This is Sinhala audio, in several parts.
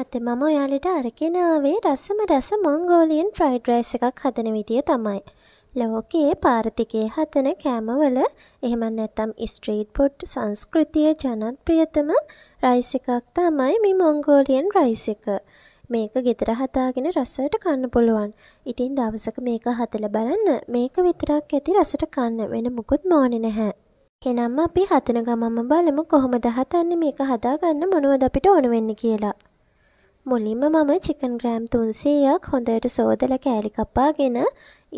අත මම ඔයාලට අරගෙන ආවේ රසම රස මංගෝලියන් ෆ්‍රයිඩ් රයිස් එකක් හදන විදිය තමයි. ලෝකයේ පාර්ථිකයේ හදන කෑමවල එහෙම නැත්නම් ස්ට්‍රීට් ෆුඩ් සංස්කෘතිය ජනප්‍රියතම රයිස් එකක් තමයි මේ මංගෝලියන් රයිස් එක. මේක ගෙදර හදාගෙන රසයට කන්න පුළුවන්. ඉතින් දවසක මේක හදලා බලන්න. මේක විතරක් ඇති රසට කන්න වෙන මුකුත් මොනේ නැහැ. එනම් අපි හදන ගමම බලමු කොහොමද හදන්නේ මේක හදාගන්න මොනවද අපිට ඕන වෙන්නේ කියලා. මුලින්ම මම චිකන් ග්‍රෑම් 300ක් හොඳට සෝදලා කෑලි කපාගෙන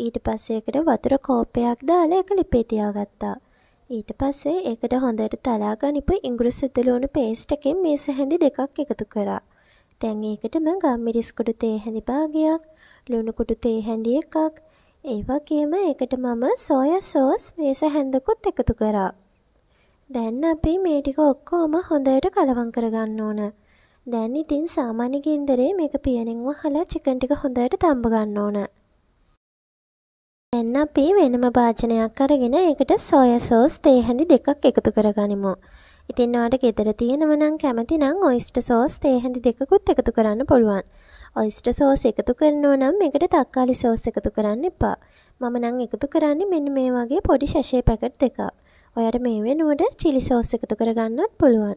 ඊට පස්සේ ඒකට වතුර කෝපයක් දාලා ඒක ලිපේ තියාගත්තා. ඊට පස්සේ ඒකට හොඳට තලා ගනිපු ඉංග්‍රීසි සුදලුණු පේස්ට් එකෙන් මේස හැඳි දෙකක් එකතු කරා. දැන් ඒකටම ගම්මිරිස් කුඩු තේ හැඳි භාගයක්, ලුණු කුඩු තේ හැඳි එකක්, ඒ වගේම ඒකට මම සෝයා සෝස් මේස හැඳකුත් එකතු කරා. දැන් අපි මේ ටික ඔක්කොම හොඳට කලවම් කරගන්න ඕන. දැන් ඉතින් සාමාන්‍ය ගින්දරේ මේක පියනෙන්ව හලා චිකන් ටික හොඳට තඹ ගන්න ඕන. දැන් අපි වෙනම භාජනයක් අරගෙන ඒකට සෝයා සෝස් තේ හැඳි දෙකක් එකතු කරගනිමු. ඉතින් ඔයාට ගෙදර තියෙනව නම් කැමති නම් ඔයිස්ටර් සෝස් තේ හැඳි දෙකකුත් එකතු කරන්න පුළුවන්. ඔයිස්ටර් සෝස් එකතු කරනවා නම් මේකට තක්කාලි සෝස් එකතු කරන්න එපා. මම නම් එකතු කරන්නේ මෙන්න මේ වගේ පොඩි සැෂේ පැකට් දෙකක්. ඔයාට මේ වෙනුවට chili සෝස් එකතු කරගන්නත් පුළුවන්.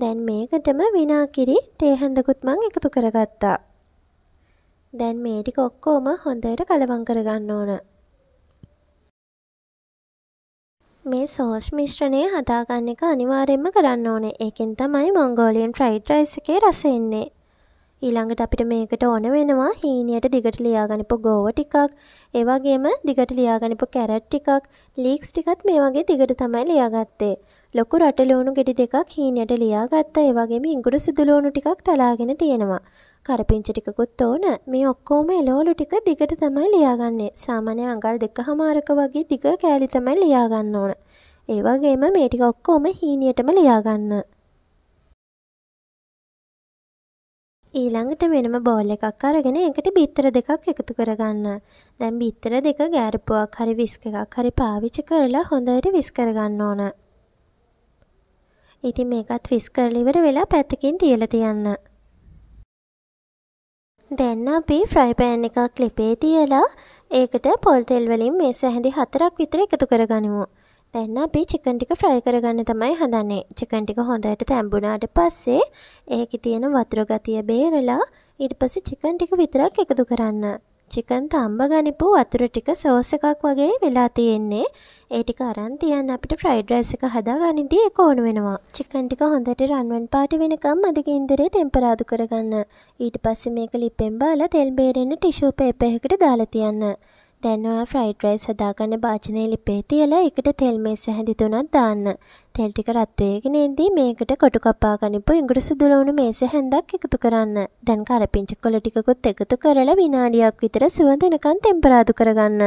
දැන් මේකටම විනාකිරි තේහැඳකුත් මං එකතු කරගත්තා. දැන් මේ ටික ඔක්කොම හොඳට කලවම් කරගන්න ඕන. මේ සෝස් මිශ්‍රණය හදාගන්න එක අනිවාර්යයෙන්ම කරන්න ඕනේ. ඒකෙන් තමයි මොංගෝලියන් ෆ්‍රයිඩ් රයිස් එකේ රස එන්නේ. ඊළඟට අපිට මේකට ඕන වෙනවා හීනියට දිගට ලියාගනිපු ගෝව ටිකක් ඒ වගේම දිගට ලියාගනිපු කැරට් ටිකක් ලීක්ස් ටිකත් මේ වගේ දිගට තමයි ලියාගත්තේ ලොකු රටලෝණු ගෙඩි දෙකක් හීනියට ලියාගත්තා ඒ වගේම ඉඟුරු සිදුලෝණු ටිකක් තලාගෙන තියෙනවා කරපිංචි ටිකකුත් ඕන මේ ඔක්කෝම එලෝලු ටික දිගට තමයි ලියාගන්නේ සාමාන්‍ය අඟල් දෙක හමාරක වගේ දිග කෑලි තමයි ලියාගන්න ඕන ඒ වගේම මේ ටික ඔක්කොම හීනියටම ලියාගන්න ඊළඟට වෙනම බෝල් එකක් අරගෙන ඒකට බිත්තර දෙකක් එකතු කරගන්න. දැන් බිත්තර දෙක ගෑරපුවක් හරි විස්ක එකක් හරි පාවිච්චි කරලා හොඳට විස් කරගන්න ඕන. ඉතින් මේකත් විස් කරලා ඉවර වෙලා පැත්තකින් තියලා තියන්න. දැන් අපි ෆ්‍රයි පෑන් එකක් ලිපේ තියලා ඒකට පොල් තෙල් වලින් මේ සැහැඳි හතරක් විතර එකතු කරගනිමු. දැන් අපි චිකන් ටික ෆ්‍රයි කරගන්න තමයි හදන්නේ. චිකන් ටික හොඳට තැඹුණාට පස්සේ ඒකේ තියෙන වතුර ගතිය බේරලා ඊට පස්සේ චිකන් ටික විතරක් එකතු කරන්න. චිකන් තඹ ගනිපු වතුර ටික සෝස් එකක් වගේ වෙලා තියෙන්නේ. ඒ ටික අරන් තියන්න අපිට ෆ්‍රයිඩ් රයිස් එක හදාගනින්දී ඒක ඕන වෙනවා. චිකන් ටික හොඳට රන්වන් පාට වෙනකම් අධික ඉන්දරේ තෙම්පරාදු කරගන්න. ඊට පස්සේ මේක ලිප්පෙන් බාලා තෙල් බේරෙන්න ටිෂු පේපර් එකකට දාලා තියන්න. දැන් ඔයා ෆ්‍රයිඩ් රයිස් හදාගන්න භාජනය ලිපේ තියලා ඒකට තෙල් මේස හැඳි තුනක් දාන්න. තෙල් ටික රත් වෙගෙන ඉඳී මේකට කොටු කපා ගනිපු ඉඟුරු සුදු ලුණු මේස හැඳක් එකතු කරන්න. දැන් කරපිංච කොළ ටිකකුත් එකතු කරලා විනාඩියක් විතර සුවඳ එනකන් තෙම්පරාදු කරගන්න.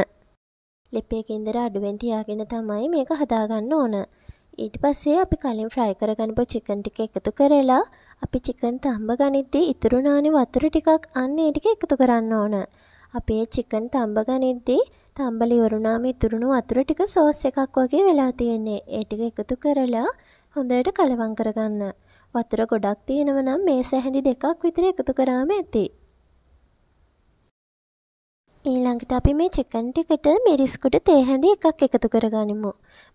ලිපේ කේන්දර අඩුවෙන් තියාගෙන තමයි මේක හදාගන්න ඕන. ඊට පස්සේ අපි කලින් ෆ්‍රයි කරගන්නපු චිකන් ටික එකතු කරලා අපි චිකන් තම්බ ගනිද්දී ඉතුරු නානේ වතුර ටිකක් අන්න ඒ ටික එකතු කරන්න ඕන. අපේ චිකන් තම්බ ගනිද්දී තම්බල ඉවරුණාම ඉතුරුණු වතුර ටික සෝස් එකක් වගේ වෙලා තියෙන්නේ. ඒ ටික එකතු කරලා හොඳට කලවම් කරගන්න. වතුර ගොඩක් තියෙනව නම් මේ සැහැඳි දෙකක් විතර එකතු කරාම ඇති. ඊළඟට අපි මේ චිකන් ටිකට මිරිස්කුට තේ හැඳි එකක් එකතු කරගනිමු.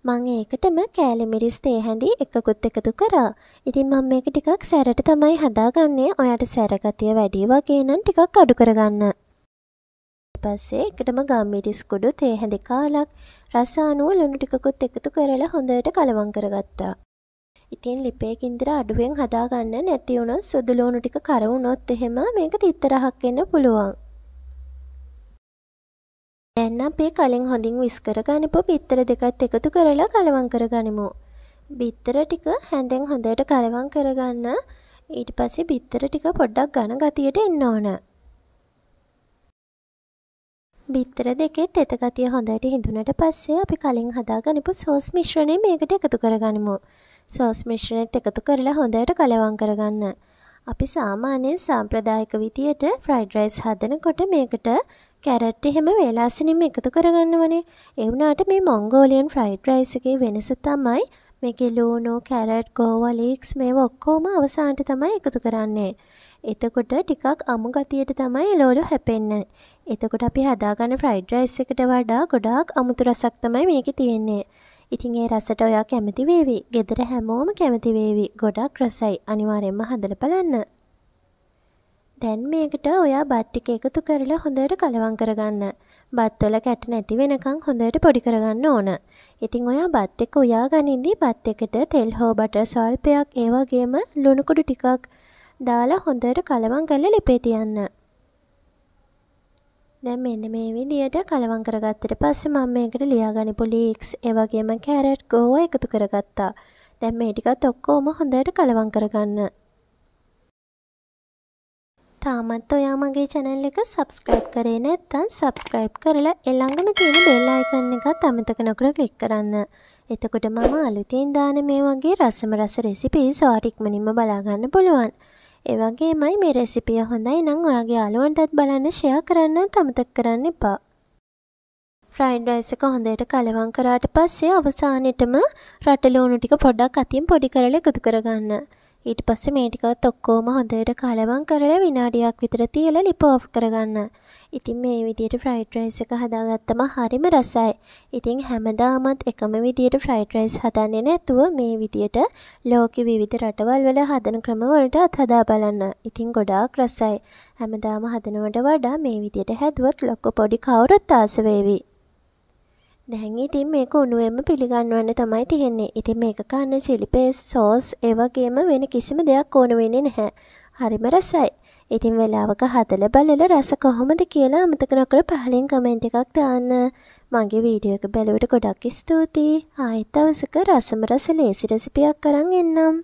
මම ඒකටම කෑලි මිරිස් තේ හැඳි එකකුත් එකතු කරා. ඉතින් මම මේක ටිකක් සැරට තමයි හදාගන්නේ. ඔයාට සැර ගතිය වැඩි වගේ නම් ටිකක් අඩු කරගන්න. පස්සේ එකටම ගම්මිරිස් කුඩු තේ හැඳි කාලක් රස අනුව ලුණු ටිකකුත් එකතු කරලා හොඳට කලවම් කරගත්තා. ඉතින් ලිපේ කින්දර අඩුවෙන් හදාගන්න නැති වුණොත් සුදු ලුණු ටික කර වුණොත් එහෙම මේක තිත්තරහක් වෙන්න පුළුවන්. දැන් අපි කලින් හොඳින් විස් කරගනිපු පිටර දෙකත් එකතු කරලා කලවම් කරගනිමු. බිත්තර ටික හැඳෙන් හොඳට කලවම් කරගන්න ඊට පස්සේ බිත්තර ටික පොඩ්ඩක් ඝන ගතියට එන්න ඕන. බිත්තර දෙකේ තෙත ගතිය හොඳට හිඳුනට පස්සේ අපි කලින් හදාගනිපු සෝස් මිශ්‍රණය මේකට එකතු කරගනිමු. සෝස් මිශ්‍රණයත් එකතු කරලා හොඳට කලවම් කරගන්න. අපි සාමාන්‍යයෙන් සාම්ප්‍රදායික විදියට ෆ්‍රයිඩ් රයිස් හදනකොට මේකට කැරට් එහෙම වේලාසනින්ම එකතු කරගන්නවනේ. ඒ වුණාට මේ මොංගෝලියන් ෆ්‍රයිඩ් රයිස් එකේ වෙනස තමයි මේකේ ලූණු, කැරට්, ගෝවා ලීක්ස් මේවා ඔක්කොම අවසානට තමයි එකතු කරන්නේ. එතකොට ටිකක් අමු ගතියට තමයි එලෝලු හැපෙන්න. එතකොට අපි හදාගන්න ෆ්‍රයිඩ් රයිස් එකට වඩා ගොඩාක් අමුතු රසක් තමයි මේකේ තියෙන්නේ. ඉතින් ඒ රසට ඔයා කැමති වේවි. ගෙදර හැමෝම කැමති වේවි. ගොඩක් රසයි. අනිවාර්යයෙන්ම හදලා බලන්න. දැන් මේකට ඔයා බත් ටික එකතු කරලා හොඳට කලවම් කරගන්න. බත් වල කැට නැති වෙනකන් හොඳට පොඩි කරගන්න ඕන. ඉතින් ඔයා බත් එක උයා ගනිද්දී බත් එකට තෙල් හෝ බටර් සල්පයක් ඒ වගේම ලුණු කුඩු ටිකක් දාලා හොඳට කලවම් කරලා ලිපේ තියන්න. දැන් මෙන්න මේ විදියට කලවම් කරගත්තට පස්සේ මම මේකට ලියාගනිපු ලීක්ස් ඒ වගේම කැරට් ගෝවා එකතු කරගත්තා. දැන් මේ ටිකත් ඔක්කොම හොඳට කලවම් කරගන්න. තාමත් ඔයා මගේ channel එක subscribe කරේ නැත්නම් subscribe කරලා එළඟම තියෙන bell icon එකත් අමතක නොකර click කරන්න. එතකොට මම අලුතින් දාන මේ වගේ රසම රස recipes ඔයාට ඉක්මනින්ම බලා ගන්න පුළුවන්. ඒවගේමයි මේ රෙසිපිය හොඳයි නං ඔයාගේ අලුවන්ටත් බලන්න ෂයා කරන්න තමතක් කරන්න එපා. ෆ්‍රයින් රයිස් එක හොඳට කලවම් කරාට පස්සේ අවසානෙටම රටලෝණු ටික පොඩ්ඩක් අතින් පොඩි කරලා එකතු කරගන්න. ඊට පස්සේ මේ ටිකත් ඔක්කොම හොඳට කලවම් කරලා විනාඩියක් විතර තියලා ලිප ඔෆ් කරගන්න. ඉතින් මේ විදියට ෆ්‍රයිඩ් රයිස් එක හදාගත්තම හරිම රසයි. ඉතින් හැමදාමත් එකම විදියට ෆ්‍රයිඩ් රයිස් හදන්නේ නැතුව මේ විදියට ලෝකෙ විවිධ රටවල් වල හදන ක්‍රම වලටත් හදා බලන්න. ඉතින් ගොඩාක් රසයි. හැමදාම හදනවට වඩා මේ විදියට හැදුවත් ලොක්ක පොඩි කවුරුත් ආස වේවි. දැන් ඉතින් මේක උණුවෙම පිළිගන්නවන්න තමයි තියෙන්නේ. ඉතින් මේක කන්න chili paste sauce ඒ වගේම වෙන කිසිම දෙයක් ඕන වෙන්නේ නැහැ. හරිම රසයි. ඉතින් වෙලාවක හදලා බලලා රස කොහොමද කියලා අමතක නොකර පහලින් කමෙන්ට් එකක් දාන්න. මගේ වීඩියෝ එක බැලුවට ගොඩක් ස්තුතියි. ආයෙත් දවසක රසම රස ලේසි රෙසිපියක් කරන් එන්නම්.